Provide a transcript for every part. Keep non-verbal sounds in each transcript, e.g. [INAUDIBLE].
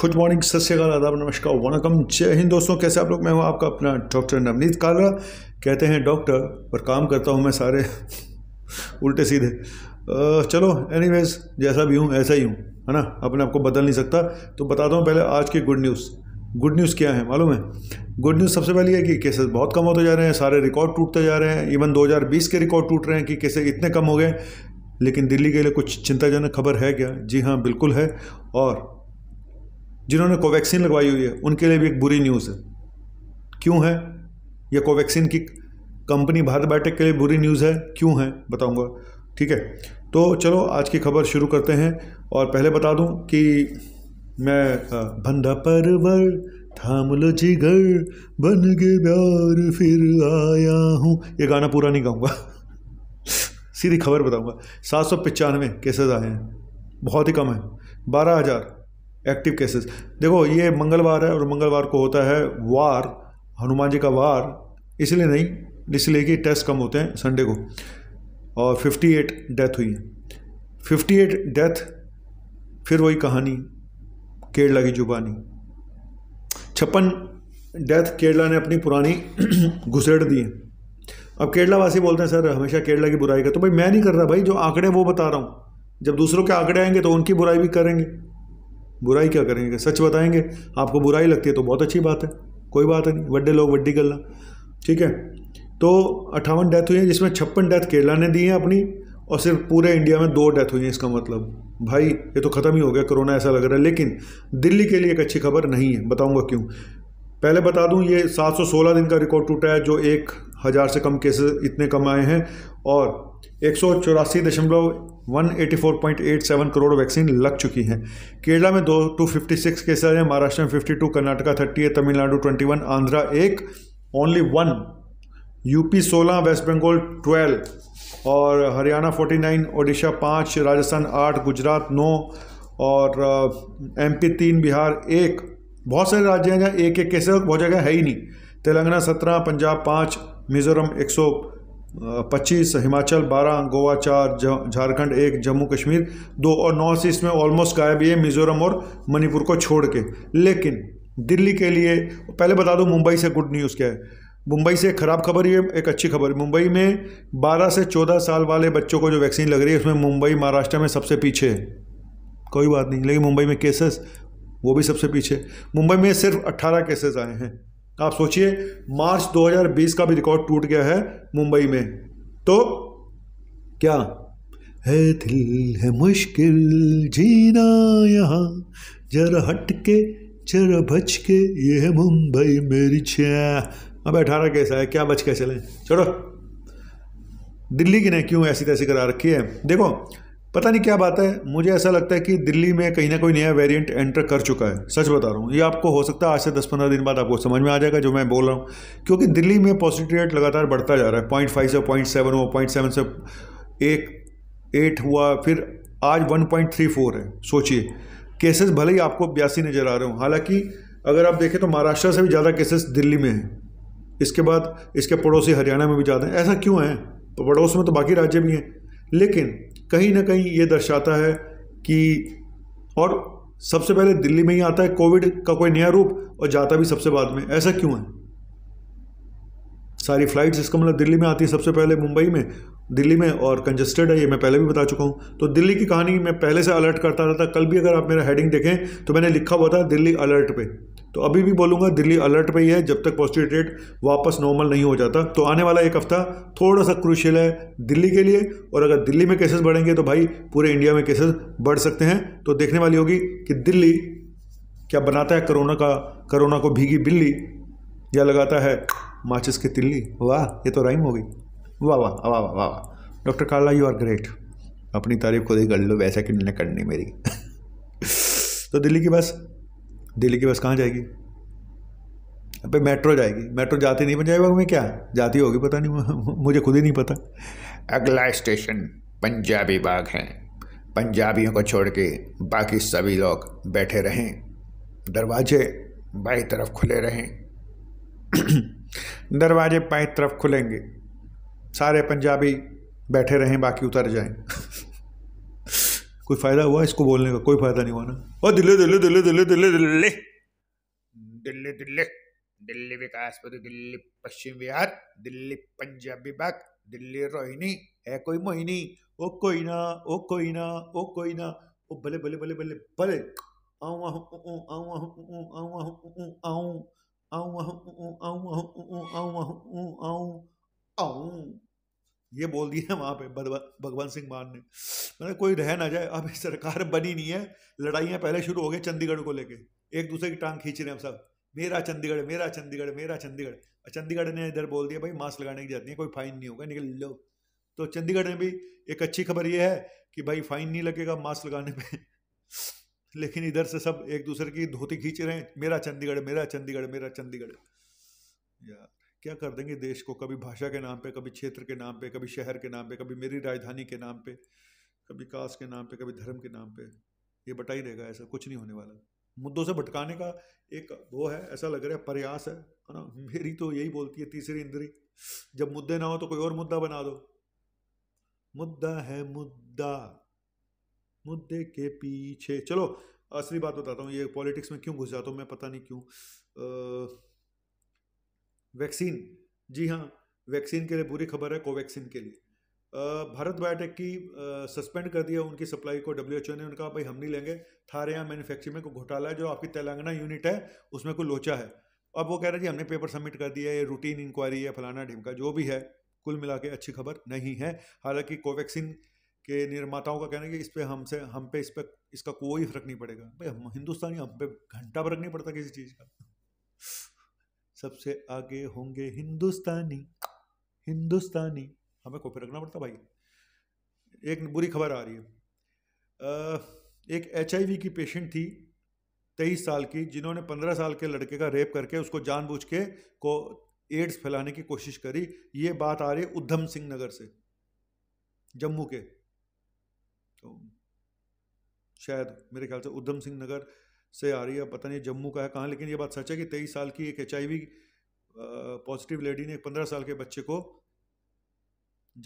good morning सत श्रीकाल आदाब नमस्कार वनकम जय हिंद दोस्तों कैसे आप लोग मैं हूँ आपका अपना डॉक्टर नवनीत कालरा कहते हैं डॉक्टर पर काम करता हूँ मैं सारे [LAUGHS] उल्टे सीधे चलो एनीवेज जैसा भी हूँ ऐसा ही हूँ है ना अपने आपको बदल नहीं सकता तो बताता हूँ पहले आज की गुड न्यूज़ गुड न्यूज़ क्या है मालूम है गुड न्यूज़ सबसे पहले है कि केसेस बहुत कम होते जा रहे हैं सारे रिकॉर्ड टूटते जा रहे हैं इवन 2020 के रिकॉर्ड टूट रहे हैं कि केसेस इतने कम हो गए लेकिन दिल्ली के लिए कुछ चिंताजनक खबर है क्या जी हाँ बिल्कुल है और जिन्होंने कोवैक्सीन लगवाई हुई है उनके लिए भी एक बुरी न्यूज़ है क्यों है यह कोवैक्सीन की कंपनी भारत बायोटेक के लिए बुरी न्यूज़ है क्यों है बताऊंगा ठीक है तो चलो आज की खबर शुरू करते हैं और पहले बता दूं कि मैं बंदा परवर थाम लो बन गए प्यार फिर आया हूँ ये गाना पूरा नहीं गाऊंगा [LAUGHS] सीधी खबर बताऊंगा सात सौ पचानवे केसेज आए हैं बहुत ही कम है बारह हज़ार एक्टिव केसेस देखो ये मंगलवार है और मंगलवार को होता है वार हनुमान जी का वार इसलिए नहीं इसलिए कि टेस्ट कम होते हैं संडे को और 58 डेथ हुई है फिफ्टी डेथ फिर वही कहानी केरला की जुबानी छप्पन डेथ केरला ने अपनी पुरानी [CLEARS THROAT] घुसेड़ दी है अब केरला वासी बोलते हैं सर हमेशा केरला की बुराई का तो भाई मैं नहीं कर रहा भाई जो आंकड़े वो बता रहा हूँ जब दूसरों के आंकड़े आएंगे तो उनकी बुराई भी करेंगे बुराई क्या करेंगे सच बताएंगे आपको बुराई लगती है तो बहुत अच्छी बात है कोई बात नहीं वड्डे लोग वड्डी गल्ला ठीक है तो अट्ठावन डेथ हुई है जिसमें छप्पन डेथ केरला ने दी है अपनी और सिर्फ पूरे इंडिया में दो डेथ हुई है इसका मतलब भाई ये तो ख़त्म ही हो गया कोरोना ऐसा लग रहा है लेकिन दिल्ली के लिए एक अच्छी खबर नहीं है बताऊंगा क्यों पहले बता दूं ये 716 दिन का रिकॉर्ड टूटा है जो एक हज़ार से कम केसेस इतने कम आए हैं और एक सौ चौरासी दशमलव one eighty four point eight seven crore vaccine लग चुकी हैं केरला में दो टू फिफ्टी सिक्स केसेज हैं महाराष्ट्र में फिफ्टी टू कर्नाटका थर्टी है तमिलनाडु ट्वेंटी वन आंध्रा एक ओनली वन यूपी सोलह वेस्ट बंगाल ट्वेल्व और हरियाणा फोर्टी नाइन ओडिशा पाँच राजस्थान आठ गुजरात नौ और एमपी तीन बिहार एक बहुत सारे राज्य हैं जहाँ एक एक केसेज बहुत जगह है ही नहीं तेलंगाना सत्रह पंजाब पाँच मिजोरम एक सौ पच्चीस हिमाचल बारह गोवा चार झारखंड एक जम्मू कश्मीर दो और नॉर्थ ईस्ट में ऑलमोस्ट गायब ये है मिजोरम और मणिपुर को छोड़ के लेकिन दिल्ली के लिए पहले बता दूं मुंबई से गुड न्यूज़ क्या है मुंबई से एक ख़राब खबर ये एक अच्छी खबर मुंबई में 12 से 14 साल वाले बच्चों को जो वैक्सीन लग रही है उसमें मुंबई महाराष्ट्र में सबसे पीछे है कोई बात नहीं लेकिन मुंबई में केसेस वो भी सबसे पीछे मुंबई में सिर्फ 18 केसेस आए हैं तो आप सोचिए मार्च 2020 का भी रिकॉर्ड टूट गया है मुंबई में तो क्या है दिल है मुश्किल जीना यहाँ जरा हटके के जरा बच के ये है मुंबई मेरी छः अब अठारह कैसा है क्या बच के चले चलो दिल्ली की ने क्यों ऐसी तैसी करा रखी है देखो पता नहीं क्या बात है मुझे ऐसा लगता है कि दिल्ली में कहीं ना कोई नया वेरिएंट एंटर कर चुका है सच बता रहा हूँ ये आपको हो सकता है आज से दस पंद्रह दिन बाद आपको समझ में आ जाएगा जो मैं बोल रहा हूँ क्योंकि दिल्ली में पॉजिटिव रेट लगातार बढ़ता जा रहा है पॉइंट फाइव से पॉइंट सेवन हुआ पॉइंट सेवन से एक एट हुआ फिर आज वन पॉइंट थ्री फोर है सोचिए केसेस भले ही आपको बयासी नज़र आ रहे हो हालांकि अगर आप देखें तो महाराष्ट्र से भी ज़्यादा केसेस दिल्ली में हैं इसके बाद इसके पड़ोसी हरियाणा में भी ज़्यादा हैं ऐसा क्यों है तो पड़ोस में तो बाकी राज्य भी हैं लेकिन कहीं ना कहीं ये दर्शाता है कि और सबसे पहले दिल्ली में ही आता है कोविड का कोई नया रूप और जाता भी सबसे बाद में ऐसा क्यों है सारी फ्लाइट्स इसका मतलब दिल्ली में आती है सबसे पहले मुंबई में दिल्ली में और कंजस्टेड है ये मैं पहले भी बता चुका हूँ तो दिल्ली की कहानी मैं पहले से अलर्ट करता रहता कल भी अगर आप मेरा हेडिंग देखें तो मैंने लिखा हुआ था दिल्ली अलर्ट पे तो अभी भी बोलूँगा दिल्ली अलर्ट पे ही है जब तक पॉजिटिव रेट वापस नॉर्मल नहीं हो जाता तो आने वाला एक हफ्ता थोड़ा सा क्रूशियल है दिल्ली के लिए और अगर दिल्ली में केसेस बढ़ेंगे तो भाई पूरे इंडिया में केसेस बढ़ सकते हैं तो देखने वाली होगी कि दिल्ली क्या बनाता है करोना का करोना को भीगी बिल्ली या लगाता है माचिस की तिल्ली वाह ये तो राइम हो गई वाह वाह वाह वाह वाह डॉक्टर काला यू आर ग्रेट अपनी तारीफ खुद ही कर लो वैसा कि कर करनी मेरी [LAUGHS] तो दिल्ली की बस दिल्ली की बस कहाँ जाएगी अबे मेट्रो जाएगी मेट्रो जाती नहीं बन जाएगा में क्या जाती होगी पता नहीं [LAUGHS] मुझे खुद ही नहीं पता अगला स्टेशन पंजाबी बाग है पंजाबियों को छोड़ के बाकी सभी लोग बैठे रहें दरवाजे बाई तरफ खुले रहें [CLEARS THROAT] दरवाजे बाई तरफ खुलेंगे सारे पंजाबी बैठे रहें बाकी उतर जाएं [LAUGHS] कोई फ़ायदा हुआ इसको बोलने का कोई फ़ायदा नहीं हुआ ना और दिल्ली दिल्ली दिल्ली दिल्ली दिल्ली दिल्ली दिल्ली दिल्ली दिल्ली विकास पति दिल्ली पश्चिम बिहार दिल्ली पंजाब विभाग दिल्ली रोहिणी है कोई मोहिनी ओ कोई ना ओ कोई ना ओ कोई ना ओ भले भले भले भले भले आऊ आऊ आऊ आऊ आऊ आऊ आऊ आऊ आऊ आऊ आऊ आऊ आऊं ये बोल दिया वहाँ पे भगवंत सिंह मान ने मैंने कोई रह ना जाए अब सरकार बनी नहीं है लड़ाइयाँ पहले शुरू हो गई चंडीगढ़ को लेके एक दूसरे की टांग खींच रहे हैं सब मेरा चंडीगढ़ मेरा चंडीगढ़ मेरा चंडीगढ़ चंडीगढ़ ने इधर बोल दिया भाई मास्क लगाने की जाती है कोई फाइन नहीं होगा निकल लो तो चंडीगढ़ में भी एक अच्छी खबर यह है कि भाई फाइन नहीं लगेगा मास्क लगाने पर [LAUGHS] लेकिन इधर से सब एक दूसरे की धोती खींच रहे हैं मेरा चंडीगढ़ मेरा चंडीगढ़ मेरा चंडीगढ़ या क्या कर देंगे देश को कभी भाषा के नाम पे कभी क्षेत्र के नाम पे कभी शहर के नाम पे कभी मेरी राजधानी के नाम पे कभी कास के नाम पे कभी धर्म के नाम पे ये बटा ही रहेगा ऐसा कुछ नहीं होने वाला मुद्दों से भटकाने का एक वो है ऐसा लग रहा है प्रयास है है ना मेरी तो यही बोलती है तीसरी इंद्री जब मुद्दे ना हो तो कोई और मुद्दा बना दो मुद्दा है मुद्दा मुद्दे के पीछे चलो असली बात बताता हूँ ये पॉलिटिक्स में क्यों घुस जाता हूँ मैं पता नहीं क्यों आ, वैक्सीन जी हाँ वैक्सीन के लिए बुरी खबर है कोवैक्सीन के लिए भारत बायोटेक की सस्पेंड कर दिया उनकी सप्लाई को डब्ल्यू ने उनका भाई हम नहीं लेंगे थारे यहाँ मैन्युफैक्चरिंग में कोई घोटाला है जो आपकी तेलंगाना यूनिट है उसमें कोई लोचा है अब वो कह रहे हैं जी हमने पेपर सबमिट कर दिया है रूटीन इंक्वायरी है फलाना ढिमका जो भी है कुल मिला के अच्छी खबर नहीं है हालांकि कोवैक्सीन के निर्माताओं का कहना है कि इस पर हमसे हम पे इस पर इसका कोई फर्क नहीं पड़ेगा भाई हम हिंदुस्तानी हम पे घंटा फर्क नहीं पड़ता किसी चीज़ का सबसे आगे होंगे हिंदुस्तानी हिंदुस्तानी हमें हाँ, कॉपी रखना पड़ता भाई एक बुरी खबर आ रही है एक एच की पेशेंट थी तेईस साल की जिन्होंने पंद्रह साल के लड़के का रेप करके उसको जानबूझ के को एड्स फैलाने की कोशिश करी ये बात आ रही है उधम सिंह नगर से जम्मू के तो शायद मेरे ख्याल से उधम सिंह नगर से आ रही है पता नहीं जम्मू का है कहाँ लेकिन ये बात सच है कि तेईस साल की एक एच पॉजिटिव लेडी ने एक पंद्रह साल के बच्चे को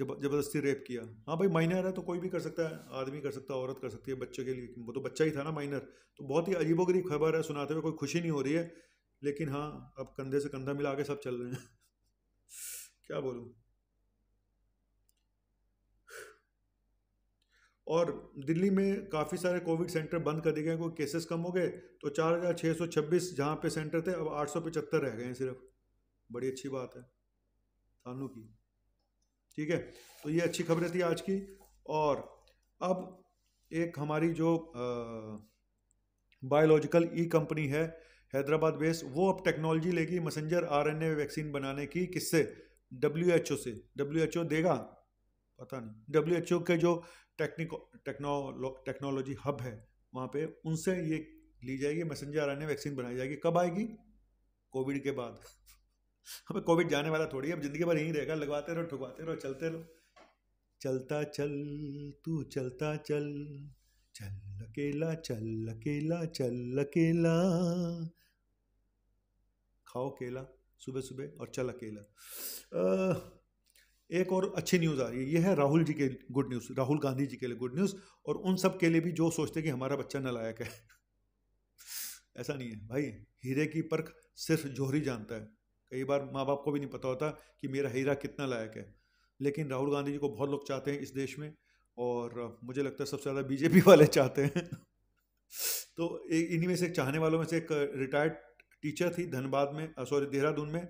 जब जबरदस्ती रेप किया हाँ भाई माइनर है तो कोई भी कर सकता है आदमी कर सकता है औरत कर सकती है बच्चे के लिए वो तो बच्चा ही था ना माइनर तो बहुत ही अजीबोगरीब खबर है सुनाते हुए कोई खुशी नहीं हो रही है लेकिन हाँ अब कंधे से कंधा मिला के सब चल रहे हैं [LAUGHS] क्या बोलूँ और दिल्ली में काफ़ी सारे कोविड सेंटर बंद कर दिए गए क्योंकि केसेस कम हो गए तो चार हज़ार छः सौ छब्बीस जहाँ पे सेंटर थे अब आठ सौ पचहत्तर रह गए हैं सिर्फ बड़ी अच्छी बात है थानू की ठीक है तो ये अच्छी खबरें थी आज की और अब एक हमारी जो बायोलॉजिकल ई कंपनी है हैदराबाद बेस्ड वो अब टेक्नोलॉजी लेगी मैसेंजर आरएनए वैक्सीन बनाने की किससे डब्ल्यू एच ओ से डब्ल्यू एच ओ देगा पता नहीं डब्ल्यू एच ओ के जो टेक्निको टेक्नो टेक्नोलॉजी हब है वहाँ पे उनसे ये ली जाएगी मैसेंजर आरएनए वैक्सीन बनाई जाएगी कब आएगी कोविड के बाद हमें कोविड जाने वाला थोड़ी है अब जिंदगी भर यहीं रहेगा लगवाते रहो ठुकवाते रहो चलते रहो चलता चल तू चलता चल चल अकेला चल अकेला चल अकेला खाओ केला सुबह सुबह और चल अकेला आ, एक और अच्छी न्यूज़ आ रही है ये है राहुल जी के गुड न्यूज़ राहुल गांधी जी के लिए गुड न्यूज़ और उन सब के लिए भी जो सोचते हैं कि हमारा बच्चा नलायक है [LAUGHS] ऐसा नहीं है भाई हीरे की परख सिर्फ जोहरी जानता है कई बार माँ बाप को भी नहीं पता होता कि मेरा हीरा कितना लायक है लेकिन राहुल गांधी जी को बहुत लोग चाहते हैं इस देश में और मुझे लगता है सबसे ज़्यादा बीजेपी [LAUGHS] वाले चाहते हैं [LAUGHS] तो इन्हीं में से चाहने वालों में से एक रिटायर्ड टीचर थी धनबाद में सॉरी देहरादून में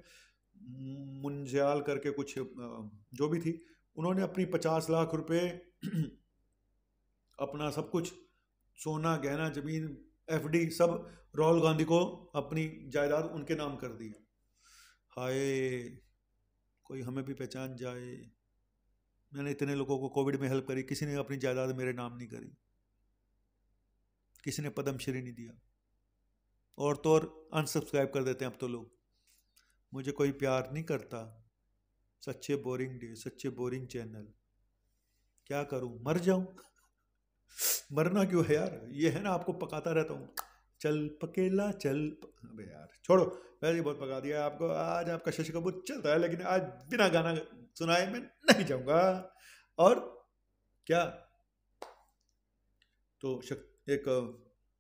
मुंजयाल करके कुछ जो भी थी उन्होंने अपनी पचास लाख रुपए [CLEARS THROAT] अपना सब कुछ सोना गहना जमीन एफडी सब राहुल गांधी को अपनी जायदाद उनके नाम कर दी हाय कोई हमें भी पहचान जाए मैंने इतने लोगों को कोविड में हेल्प करी किसी ने अपनी जायदाद मेरे नाम नहीं करी किसी ने पद्मश्री नहीं दिया और तो और अनसब्सक्राइब कर देते हैं अब तो लोग मुझे कोई प्यार नहीं करता सच्चे बोरिंग डे सच्चे बोरिंग चैनल क्या करूं मर जाऊं मरना क्यों है यार ये है ना आपको पकाता रहता हूं चल पकेला चल अबे यार छोड़ो वैसे बहुत पका दिया आपको आज आपका शशि कपूर चलता है लेकिन आज बिना गाना सुनाए मैं नहीं जाऊंगा और क्या तो एक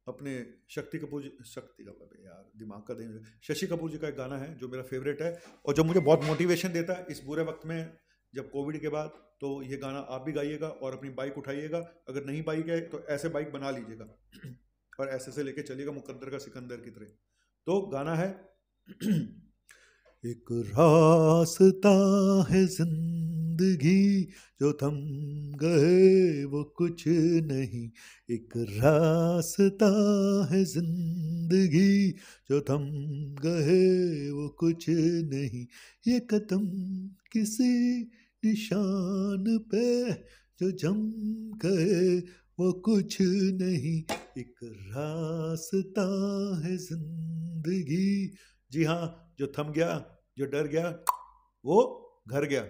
अपने शक्ति कपूर जी शक्ति कपूर मतलब यार दिमाग का देंगे शशि कपूर जी का एक गाना है जो मेरा फेवरेट है और जो मुझे बहुत मोटिवेशन देता है इस बुरे वक्त में जब कोविड के बाद तो ये गाना आप भी गाइएगा और अपनी बाइक उठाइएगा अगर नहीं बाइक है तो ऐसे बाइक बना लीजिएगा और ऐसे से लेके चलिएगा मुकद्दर का सिकंदर की तरह तो गाना है एक रास्ता है जिंदगी जो थम गए वो कुछ नहीं एक रास्ता है जिंदगी जो थम गए वो कुछ नहीं ये कदम किसी निशान पे जो जम गए वो कुछ नहीं एक रास्ता है जिंदगी जी हाँ जो थम गया जो डर गया वो घर गया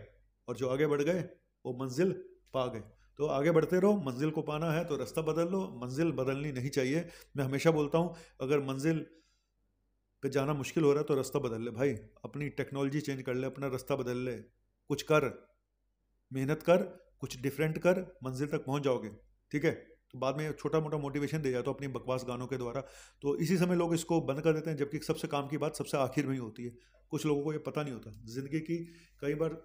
और जो आगे बढ़ गए वो मंजिल पा गए तो आगे बढ़ते रहो मंजिल को पाना है तो रास्ता बदल लो मंजिल बदलनी नहीं चाहिए मैं हमेशा बोलता हूँ अगर मंजिल पे जाना मुश्किल हो रहा है तो रास्ता बदल ले भाई अपनी टेक्नोलॉजी चेंज कर ले अपना रास्ता बदल ले कुछ कर मेहनत कर कुछ डिफरेंट कर मंजिल तक पहुँच जाओगे ठीक है तो बाद में छोटा मोटा मोटिवेशन दे जाता हूँ अपनी बकवास गानों के द्वारा तो इसी समय लोग इसको बंद कर देते हैं जबकि सबसे काम की बात सबसे आखिर में ही होती है कुछ लोगों को ये पता नहीं होता ज़िंदगी की कई बार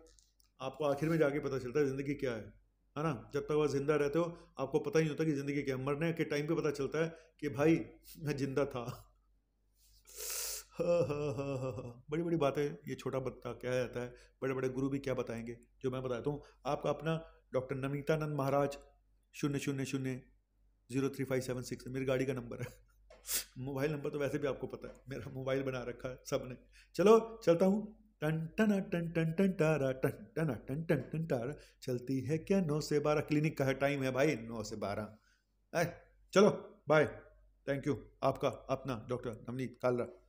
आपको आखिर में जाके पता चलता है ज़िंदगी क्या है है ना जब तक वह ज़िंदा रहते हो आपको पता ही नहीं होता कि ज़िंदगी क्या है मरने के टाइम पे पता चलता है कि भाई मैं जिंदा था हाँ, हाँ, हाँ, बड़ी बड़ी बातें ये छोटा बच्चा क्या जाता है बड़े बड़े गुरु भी क्या बताएंगे जो मैं बताता हूँ आपका अपना डॉक्टर नमितानंद महाराज शून्य शून्य शून्य zero three five seven six मेरी गाड़ी का नंबर है मोबाइल नंबर तो वैसे भी आपको पता है मेरा मोबाइल बना रखा है सब ने चलो चलता हूँ टन टन टन टन टन टारा टन टन टन टन टन टारा चलती है क्या नौ से बारह क्लिनिक का टाइम है भाई नौ से बारह ऐ चलो बाय थैंक यू आपका अपना डॉक्टर नवनीत कालरा